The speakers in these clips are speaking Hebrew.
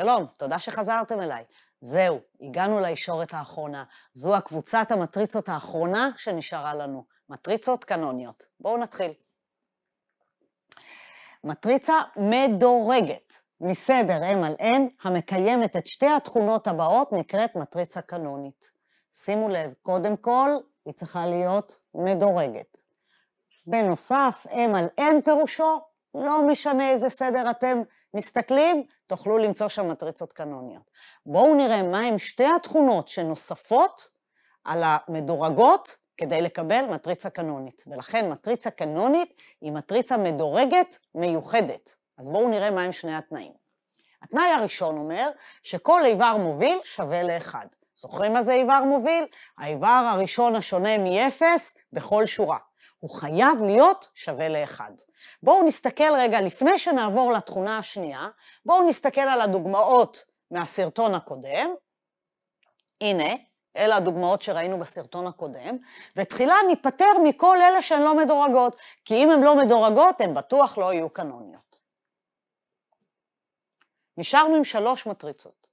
שלום, תודה שחזרתם אליי. זהו, הגענו לישורת האחרונה. זו הקבוצת המטריצות האחרונה שנשארה לנו, מטריצות קנוניות. בואו נתחיל. מטריצה מדורגת, מסדר M על N, המקיימת את שתי התכונות הבאות, נקראת מטריצה קנונית. שימו לב, קודם כל, היא צריכה להיות מדורגת. בנוסף, M על N פירושו, לא משנה איזה סדר אתם מסתכלים, תוכלו למצוא שם מטריצות קנוניות. בואו נראה מהם שתי התכונות שנוספות על המדורגות כדי לקבל מטריצה קנונית. ולכן מטריצה קנונית היא מטריצה מדורגת מיוחדת. אז בואו נראה מהם שני התנאים. התנאי הראשון אומר שכל איבר מוביל שווה לאחד. זוכרים מה זה איבר מוביל? האיבר הראשון השונה מ-0 בכל שורה. הוא חייב להיות שווה לאחד. בואו נסתכל רגע, לפני שנעבור לתכונה השנייה, בואו נסתכל על הדוגמאות מהסרטון הקודם. הנה, אלה הדוגמאות שראינו בסרטון הקודם, ותחילה ניפטר מכל אלה שהן לא מדורגות, כי אם הן לא מדורגות, הן בטוח לא יהיו קנוניות. נשארנו עם שלוש מטריצות.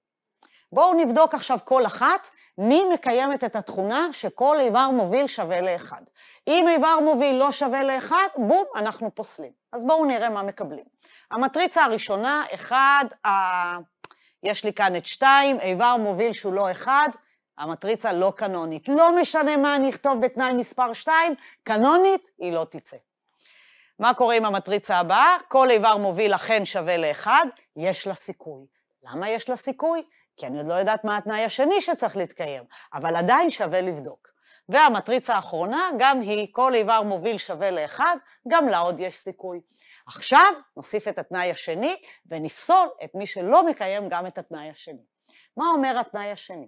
בואו נבדוק עכשיו כל אחת מי מקיימת את התכונה שכל איבר מוביל שווה לאחד. אם איבר מוביל לא שווה לאחד, בום, אנחנו פוסלים. אז בואו נראה מה מקבלים. המטריצה הראשונה, אחד, ה... יש לי כאן את שתיים, איבר מוביל שהוא לא אחד, המטריצה לא קנונית. לא משנה מה אני אכתוב בתנאי מספר שתיים, קנונית היא לא תצא. מה קורה עם המטריצה הבאה? כל איבר מוביל אכן שווה לאחד, יש לה סיכוי. למה יש לה סיכוי? כי אני עוד לא יודעת מה התנאי השני שצריך להתקיים, אבל עדיין שווה לבדוק. והמטריצה האחרונה, גם היא, כל איבר מוביל שווה לאחד, גם לה עוד יש סיכוי. עכשיו נוסיף את התנאי השני ונפסול את מי שלא מקיים גם את התנאי השני. מה אומר התנאי השני?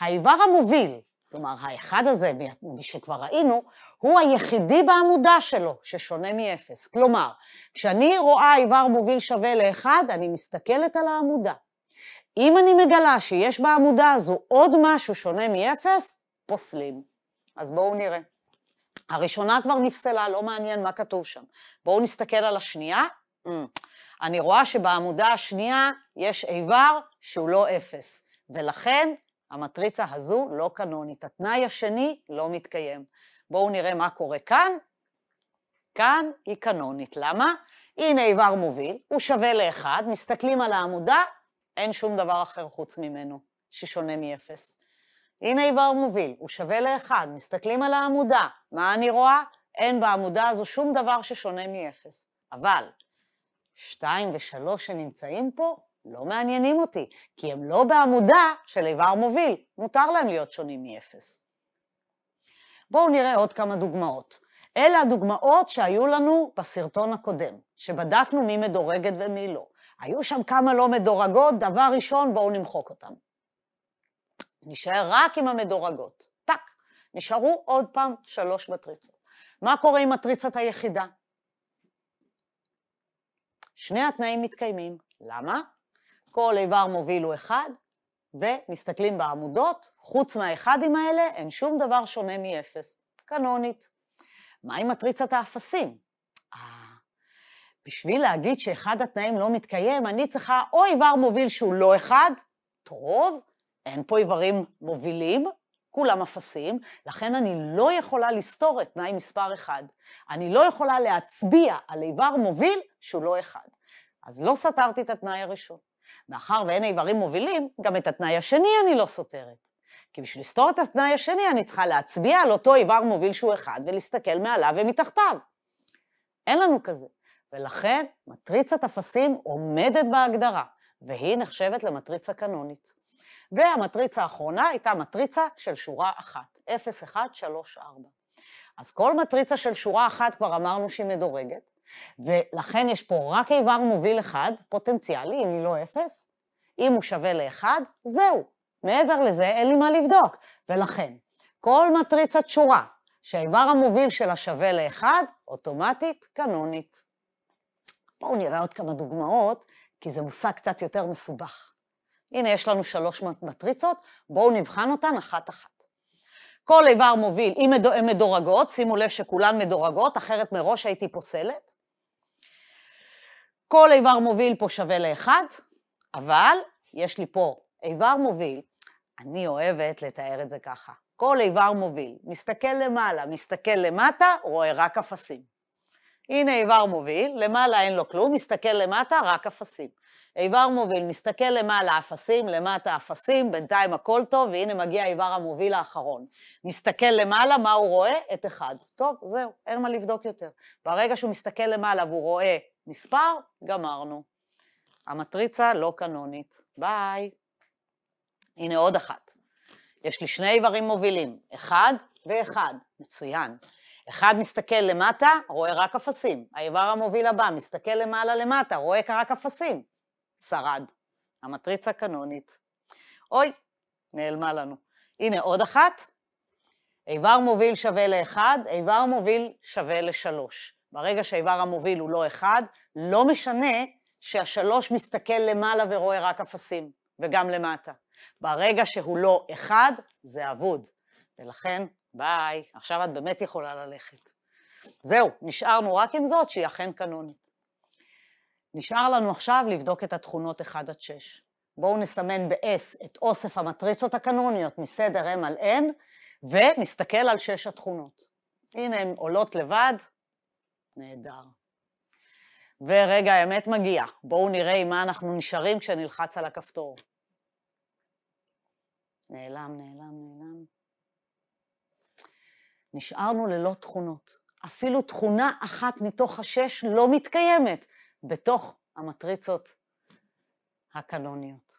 האיבר המוביל, כלומר האחד הזה, מי שכבר ראינו, הוא היחידי בעמודה שלו ששונה מאפס. כלומר, כשאני רואה איבר מוביל שווה לאחד, אני מסתכלת על העמודה. אם אני מגלה שיש בעמודה הזו עוד משהו שונה מ-0, פוסלים. אז בואו נראה. הראשונה כבר נפסלה, לא מעניין מה כתוב שם. בואו נסתכל על השנייה. Mm. אני רואה שבעמודה השנייה יש איבר שהוא לא אפס, ולכן המטריצה הזו לא קנונית. התנאי השני לא מתקיים. בואו נראה מה קורה כאן. כאן היא קנונית. למה? הנה איבר מוביל, הוא שווה לאחד, מסתכלים על העמודה, אין שום דבר אחר חוץ ממנו, ששונה מאפס. הנה איבר מוביל, הוא שווה לאחד, מסתכלים על העמודה, מה אני רואה? אין בעמודה הזו שום דבר ששונה מאפס. אבל שתיים ושלוש שנמצאים פה לא מעניינים אותי, כי הם לא בעמודה של איבר מוביל, מותר להם להיות שונים מאפס. בואו נראה עוד כמה דוגמאות. אלה הדוגמאות שהיו לנו בסרטון הקודם, שבדקנו מי מדורגת ומי לא. היו שם כמה לא מדורגות, דבר ראשון, בואו נמחוק אותן. נשאר רק עם המדורגות. טק, נשארו עוד פעם שלוש מטריצות. מה קורה עם מטריצת היחידה? שני התנאים מתקיימים. למה? כל איבר מוביל הוא אחד, ומסתכלים בעמודות, חוץ מהאחדים האלה אין שום דבר שונה מאפס. קנונית. מה עם מטריצת האפסים? בשביל להגיד שאחד התנאים לא מתקיים, אני צריכה או איבר מוביל שהוא לא אחד, טוב, אין פה איברים מובילים, כולם אפסים, לכן אני לא יכולה לסתור את תנאי מספר אחד. אני לא יכולה להצביע על איבר מוביל שהוא לא אחד. אז לא סתרתי את התנאי הראשון. מאחר ואין איברים מובילים, גם את התנאי השני אני לא סותרת. כי בשביל לסתור את התנאי השני, אני צריכה להצביע על אותו איבר מוביל שהוא אחד, ולהסתכל מעליו ומתחתיו. אין לנו כזה. ולכן מטריצת אפסים עומדת בהגדרה, והיא נחשבת למטריצה קנונית. והמטריצה האחרונה הייתה מטריצה של שורה אחת, 0, 1, 3, 4. אז כל מטריצה של שורה אחת כבר אמרנו שהיא מדורגת, ולכן יש פה רק איבר מוביל אחד, פוטנציאלי, אם היא לא 0, אם הוא שווה ל-1, זהו. מעבר לזה אין לי מה לבדוק. ולכן, כל מטריצת שורה שהאיבר המוביל שלה שווה ל-1, אוטומטית קנונית. בואו נראה עוד כמה דוגמאות, כי זה מושג קצת יותר מסובך. הנה, יש לנו שלוש מטריצות, בואו נבחן אותן אחת-אחת. כל איבר מוביל, אם הן מדורגות, שימו לב שכולן מדורגות, אחרת מראש הייתי פוסלת. כל איבר מוביל פה שווה לאחד, אבל יש לי פה איבר מוביל, אני אוהבת לתאר את זה ככה. כל איבר מוביל, מסתכל למעלה, מסתכל למטה, רואה רק אפסים. הנה איבר מוביל, למעלה אין לו כלום, מסתכל למטה, רק אפסים. איבר מוביל, מסתכל למעלה, אפסים, למטה, אפסים, בינתיים הכל טוב, והנה מגיע איבר המוביל האחרון. מסתכל למעלה, מה הוא רואה? את אחד. טוב, זהו, אין מה לבדוק יותר. ברגע שהוא מסתכל למעלה והוא רואה מספר, גמרנו. המטריצה לא קנונית. ביי. הנה עוד אחת. יש לי שני איברים מובילים, אחד ואחד. מצוין. אחד מסתכל למטה, רואה רק אפסים. האיבר המוביל הבא מסתכל למעלה למטה, רואה רק אפסים. שרד. המטריצה קנונית. אוי, נעלמה לנו. הנה עוד אחת. איבר מוביל שווה לאחד, איבר מוביל שווה לשלוש. ברגע שהאיבר המוביל הוא לא אחד, לא משנה שהשלוש מסתכל למעלה ורואה רק אפסים, וגם למטה. ברגע שהוא לא אחד, זה אבוד. ולכן ביי, עכשיו את באמת יכולה ללכת. זהו, נשארנו רק עם זאת שהיא אכן קנונית. נשאר לנו עכשיו לבדוק את התכונות 1 עד 6. בואו נסמן ב-S את אוסף המטריצות הקנוניות מסדר M על N, ונסתכל על שש התכונות. הנה, הן עולות לבד, נהדר. ורגע האמת מגיע, בואו נראה עם מה אנחנו נשארים כשנלחץ על הכפתור. נעלם, נעלם, נעלם. נשארנו ללא תכונות. אפילו תכונה אחת מתוך השש לא מתקיימת בתוך המטריצות הקנוניות.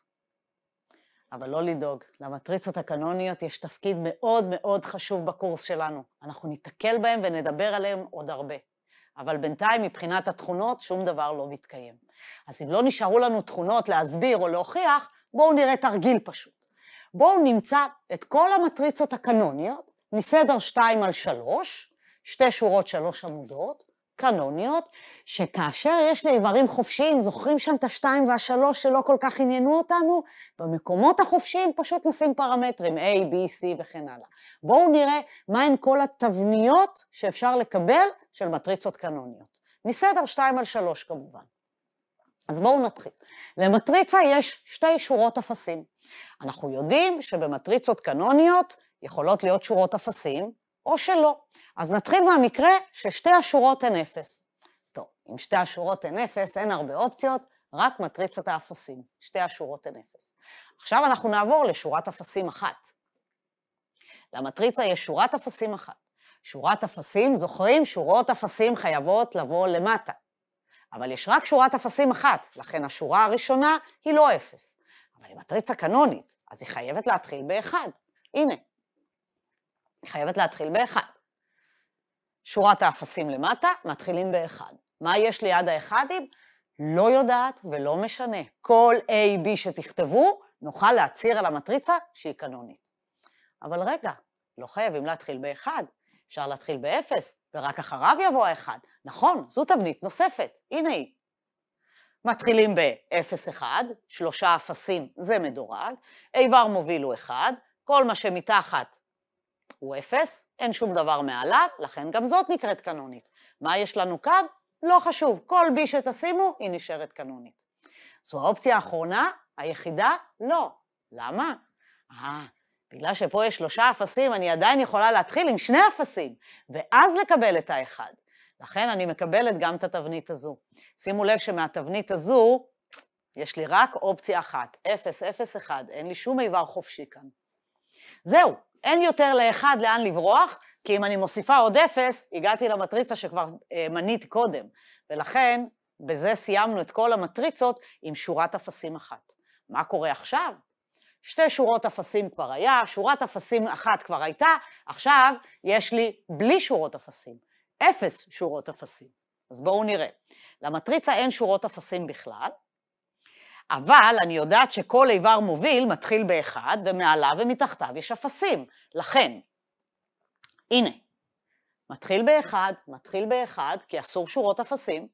אבל לא לדאוג, למטריצות הקנוניות יש תפקיד מאוד מאוד חשוב בקורס שלנו. אנחנו ניתקל בהם ונדבר עליהם עוד הרבה. אבל בינתיים, מבחינת התכונות, שום דבר לא מתקיים. אז אם לא נשארו לנו תכונות להסביר או להוכיח, בואו נראה תרגיל פשוט. בואו נמצא את כל המטריצות הקנוניות מסדר 2 על 3, שתי שורות שלוש עמודות, קנוניות, שכאשר יש לי איברים חופשיים, זוכרים שם את השתיים והשלוש שלא כל כך עניינו אותנו? במקומות החופשיים פשוט נשים פרמטרים, A, B, C וכן הלאה. בואו נראה מהן כל התבניות שאפשר לקבל של מטריצות קנוניות. מסדר 2 על 3 כמובן. אז בואו נתחיל. למטריצה יש שתי שורות אפסים. אנחנו יודעים שבמטריצות קנוניות יכולות להיות שורות אפסים, או שלא. אז נתחיל מהמקרה ששתי השורות הן אפס. טוב, אם שתי השורות הן אפס, אין הרבה אופציות, רק מטריצת האפסים. שתי השורות הן אפס. עכשיו אנחנו נעבור לשורת אפסים אחת. למטריצה יש שורת אפסים אחת. שורת אפסים, זוכרים? שורות אפסים חייבות לבוא למטה. אבל יש רק שורת אפסים אחת, לכן השורה הראשונה היא לא אפס. אבל היא מטריצה קנונית, אז היא חייבת להתחיל באחד. הנה, היא חייבת להתחיל באחד. שורת האפסים למטה, מתחילים באחד. מה יש ליד האחדים? לא יודעת ולא משנה. כל A, B שתכתבו, נוכל להצהיר על המטריצה שהיא קנונית. אבל רגע, לא חייבים להתחיל באחד. אפשר להתחיל באפס, ורק אחריו יבוא האחד. נכון, זו תבנית נוספת, הנה היא. מתחילים ב-0-1, שלושה אפסים זה מדורג, איבר מוביל הוא 1, כל מה שמתחת הוא אפס, אין שום דבר מעליו, לכן גם זאת נקראת קנונית. מה יש לנו כאן? לא חשוב, כל בי שתשימו, היא נשארת קנונית. זו האופציה האחרונה, היחידה, לא. למה? אה, בגלל שפה יש שלושה אפסים, אני עדיין יכולה להתחיל עם שני אפסים, ואז לקבל את האחד. לכן אני מקבלת גם את התבנית הזו. שימו לב שמהתבנית הזו, יש לי רק אופציה אחת, 0, 0, 1, אין לי שום איבר חופשי כאן. זהו, אין יותר לאחד לאן לברוח, כי אם אני מוסיפה עוד אפס, הגעתי למטריצה שכבר אה, מנית קודם. ולכן, בזה סיימנו את כל המטריצות עם שורת אפסים אחת. מה קורה עכשיו? שתי שורות אפסים כבר היה, שורת אפסים אחת כבר הייתה, עכשיו יש לי בלי שורות אפסים, אפס שורות אפסים. אז בואו נראה. למטריצה אין שורות אפסים בכלל, אבל אני יודעת שכל איבר מוביל מתחיל באחד, ומעליו ומתחתיו יש אפסים. לכן, הנה, מתחיל באחד, מתחיל באחד, כי אסור שורות אפסים.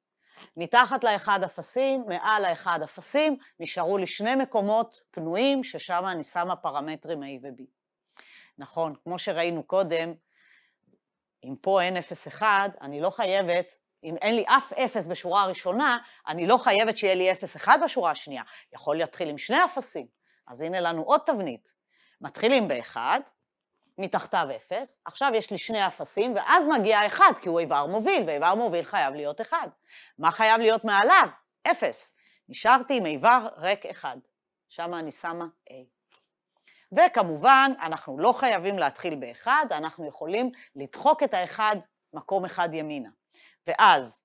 מתחת לאחד אפסים, מעל האחד אפסים, נשארו לי שני מקומות פנויים, ששם אני שמה פרמטרים A ו-B. נכון, כמו שראינו קודם, אם פה אין 0-1, אני לא חייבת אם אין לי אף אפס בשורה הראשונה, אני לא חייבת שיהיה לי אפס אחד בשורה השנייה. יכול להתחיל עם שני אפסים. אז הנה לנו עוד תבנית. מתחילים באחד, מתחתיו אפס, עכשיו יש לי שני אפסים, ואז מגיע אחד, כי הוא איבר מוביל, ואיבר מוביל חייב להיות אחד. מה חייב להיות מעליו? אפס. נשארתי עם איבר ריק אחד. שם אני שמה A. וכמובן, אנחנו לא חייבים להתחיל באחד, אנחנו יכולים לדחוק את האחד מקום אחד ימינה. ואז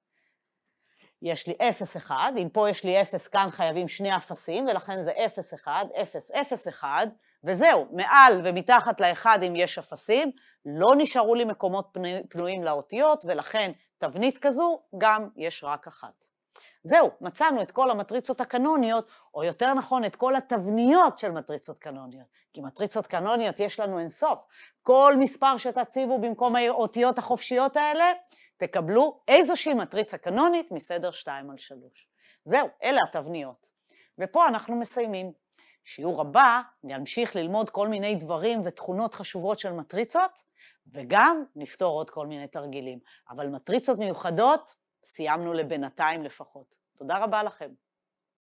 יש לי 0, 1, אם פה יש לי 0, כאן חייבים שני אפסים, ולכן זה 0, 1, 0, 0, 1, וזהו, מעל ומתחת לאחד אם יש אפסים, לא נשארו לי מקומות פנויים לאותיות, ולכן תבנית כזו גם יש רק אחת. זהו, מצאנו את כל המטריצות הקנוניות, או יותר נכון, את כל התבניות של מטריצות קנוניות. כי מטריצות קנוניות יש לנו אינסוף. כל מספר שתציבו במקום האותיות החופשיות האלה, תקבלו איזושהי מטריצה קנונית מסדר 2 על 3. זהו, אלה התבניות. ופה אנחנו מסיימים. שיעור הבא, נמשיך ללמוד כל מיני דברים ותכונות חשובות של מטריצות, וגם נפתור עוד כל מיני תרגילים. אבל מטריצות מיוחדות, סיימנו לבינתיים לפחות. תודה רבה לכם.